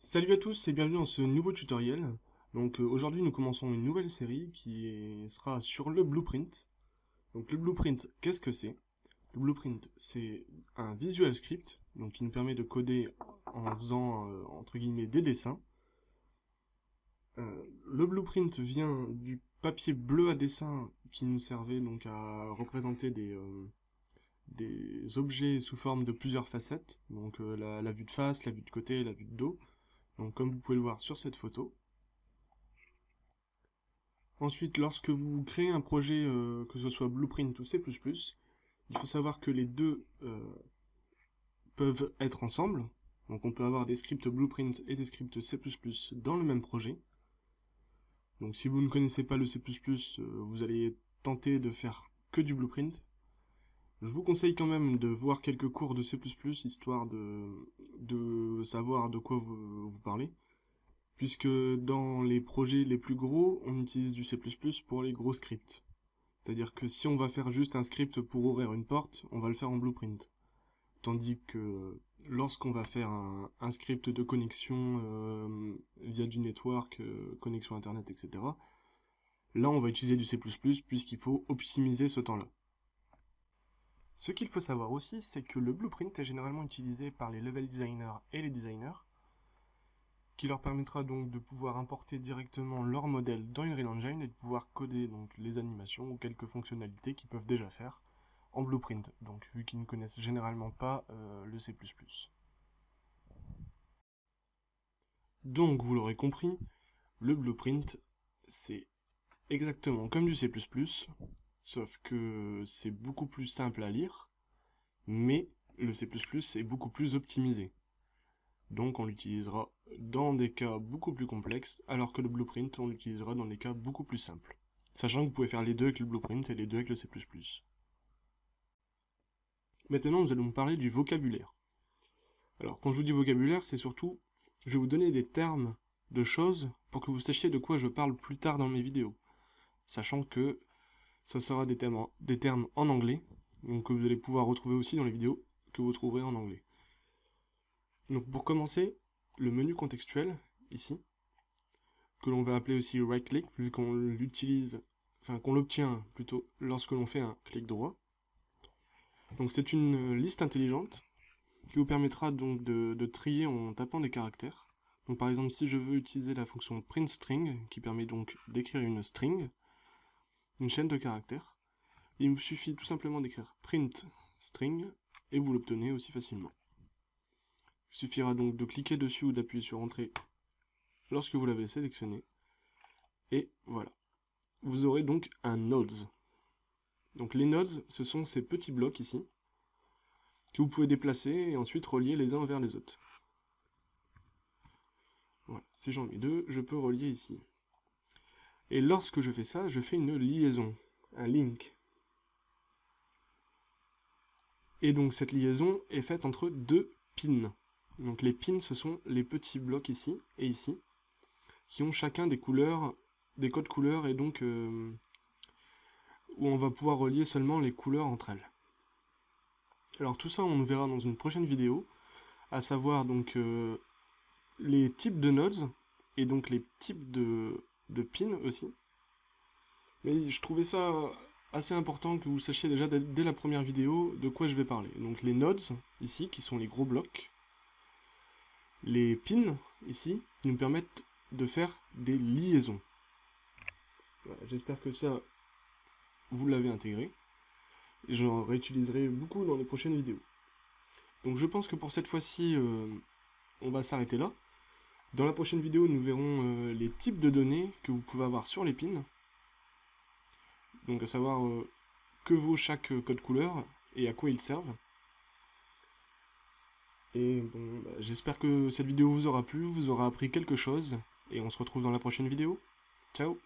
Salut à tous et bienvenue dans ce nouveau tutoriel. Donc euh, aujourd'hui nous commençons une nouvelle série qui sera sur le blueprint. Donc le blueprint, qu'est-ce que c'est Le blueprint, c'est un visual script, donc qui nous permet de coder en faisant, euh, entre guillemets, des dessins. Euh, le blueprint vient du papier bleu à dessin qui nous servait donc à représenter des, euh, objets sous forme de plusieurs facettes, donc euh, la, vue de face, la vue de côté, la vue de dos, donc comme vous pouvez le voir sur cette photo. Ensuite, lorsque vous créez un projet, euh, que ce soit Blueprint ou C++, il faut savoir que les deux peuvent être ensemble, donc on peut avoir des scripts Blueprint et des scripts C++ dans le même projet, donc si vous ne connaissez pas le C++, euh, vous allez tenter de faire que du blueprint. Je vous conseille quand même de voir quelques cours de C++, histoire de, de savoir de quoi vous, vous parlez. Puisque dans les projets les plus gros, on utilise du C++ pour les gros scripts. C'est-à-dire que si on va faire juste un script pour ouvrir une porte, on va le faire en blueprint. Tandis que lorsqu'on va faire un, script de connexion euh, via du network, euh, connexion internet, etc., là on va utiliser du C++ puisqu'il faut optimiser ce temps-là. Ce qu'il faut savoir aussi, c'est que le blueprint est généralement utilisé par les level designers et les designers, qui leur permettra donc de pouvoir importer directement leur modèle dans Unreal Engine et de pouvoir coder donc les animations ou quelques fonctionnalités qu'ils peuvent déjà faire blueprint, donc vu qu'ils ne connaissent généralement pas euh, le C++. Donc, vous l'aurez compris, le blueprint, c'est exactement comme du C++, sauf que c'est beaucoup plus simple à lire, mais le C++ est beaucoup plus optimisé. Donc on l'utilisera dans des cas beaucoup plus complexes, alors que le blueprint, on l'utilisera dans des cas beaucoup plus simples. Sachant que vous pouvez faire les deux avec le blueprint et les deux avec le C++. Maintenant, nous allons parler du vocabulaire. Alors, quand je vous dis vocabulaire, c'est surtout, je vais vous donner des termes de choses pour que vous sachiez de quoi je parle plus tard dans mes vidéos. Sachant que ce sera des termes en, anglais, donc que vous allez pouvoir retrouver aussi dans les vidéos que vous trouverez en anglais. Donc pour commencer, le menu contextuel, ici, que l'on va appeler aussi right click, vu qu'on l'utilise, enfin qu'on l'obtient plutôt lorsque l'on fait un clic droit. Donc c'est une liste intelligente qui vous permettra donc de, trier en tapant des caractères. par exemple si je veux utiliser la fonction printString qui permet donc d'écrire une string, une chaîne de caractères, il vous suffit tout simplement d'écrire printString et vous l'obtenez aussi facilement. Il suffira donc de cliquer dessus ou d'appuyer sur Entrée lorsque vous l'avez sélectionné. Et voilà. Vous aurez donc un nodes. Donc les nodes, ce sont ces petits blocs ici, que vous pouvez déplacer et ensuite relier les uns vers les autres. Voilà, si j'en ai deux, je peux relier ici. Et lorsque je fais ça, je fais une liaison, un link. Et donc cette liaison est faite entre deux pins. Donc les pins, ce sont les petits blocs ici et ici, qui ont chacun des couleurs, des codes couleurs et donc euh, où on va pouvoir relier seulement les couleurs entre elles. Alors tout ça, on le verra dans une prochaine vidéo, à savoir donc euh, les types de nodes, et donc les types de, pins aussi. Mais je trouvais ça assez important que vous sachiez déjà dès la première vidéo de quoi je vais parler. Donc les nodes, ici, qui sont les gros blocs. Les pins, ici, qui nous permettent de faire des liaisons. J'espère que ça, vous l'avez intégré. J'en réutiliserai beaucoup dans les prochaines vidéos. Donc je pense que pour cette fois-ci, euh, on va s'arrêter là. Dans la prochaine vidéo, nous verrons euh, les types de données que vous pouvez avoir sur les pins. Donc à savoir euh, que vaut chaque code couleur et à quoi ils servent. Et bon, bah, j'espère que cette vidéo vous aura plu, vous aura appris quelque chose, et on se retrouve dans la prochaine vidéo. Ciao